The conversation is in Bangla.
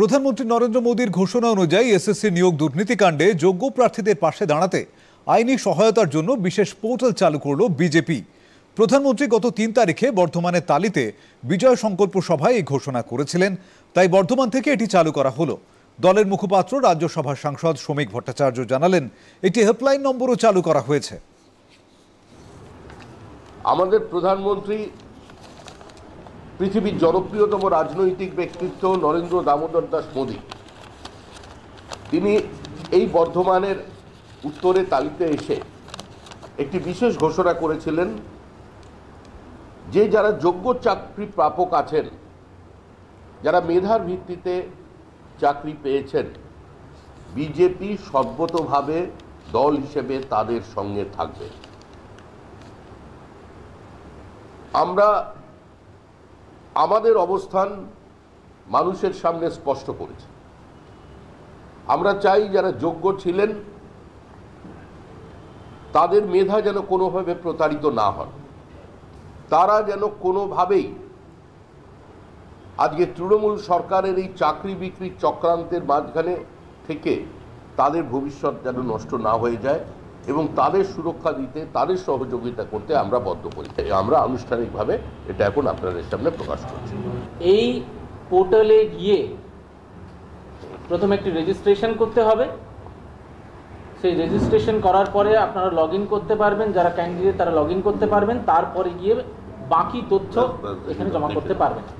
প্রধানমন্ত্রী নরেন্দ্র মোদীর ঘোষণা অনুযায়ী এসএসসি নিয়োগ দুর্নীতিকাণ্ডে যোগ্য প্রার্থীদের পাশে দাঁড়াতে আইনি সহায়তার জন্য বিশেষ পোর্টাল চালু করল বিজেপি প্রধানমন্ত্রী গত তিন তারিখে বর্ধমানের তালিতে বিজয় সংকল্প সভায় এই ঘোষণা করেছিলেন তাই বর্ধমান থেকে এটি চালু করা হলো দলের মুখপাত্র রাজ্যসভার সাংসদ শ্রমিক ভট্টাচার্য জানালেন একটি হেল্পলাইন নম্বরও চালু করা হয়েছে আমাদের প্রধানমন্ত্রী পৃথিবীর জনপ্রিয়তম রাজনৈতিক ব্যক্তিত্ব নরেন্দ্র দামোদর দাস মোদী তিনি এই বর্ধমানের উত্তরে তালিতে এসে একটি বিশেষ ঘোষণা করেছিলেন যে যারা যোগ্য চাকরি প্রাপক আছেন যারা মেধার ভিত্তিতে চাকরি পেয়েছেন বিজেপি সর্বতভাবে দল হিসেবে তাদের সঙ্গে থাকবে আমরা আমাদের অবস্থান মানুষের সামনে স্পষ্ট করেছে আমরা চাই যারা যোগ্য ছিলেন তাদের মেধা যেন কোনোভাবে প্রতারিত না হন তারা যেন কোনোভাবেই আজকে তৃণমূল সরকারের এই চাকরি বিক্রির চক্রান্তের মাঝখানে থেকে তাদের ভবিষ্যৎ যেন নষ্ট না হয়ে যায় এবং তাদের সুরক্ষা দিতে তাদের সহযোগিতা করতে আমরা বদ্ধ করি আমরা আনুষ্ঠানিকভাবে এটা এখন আপনাদের সামনে প্রকাশ করছি এই পোর্টালে গিয়ে প্রথমে একটি রেজিস্ট্রেশন করতে হবে সেই রেজিস্ট্রেশন করার পরে আপনারা লগ করতে পারবেন যারা ক্যান্ডিডেট তারা লগ করতে পারবেন তারপরে গিয়ে বাকি তথ্য হ্যাঁ, হ্যাঁ, এখানে হ্যাঁ, জমা করতে পারবেন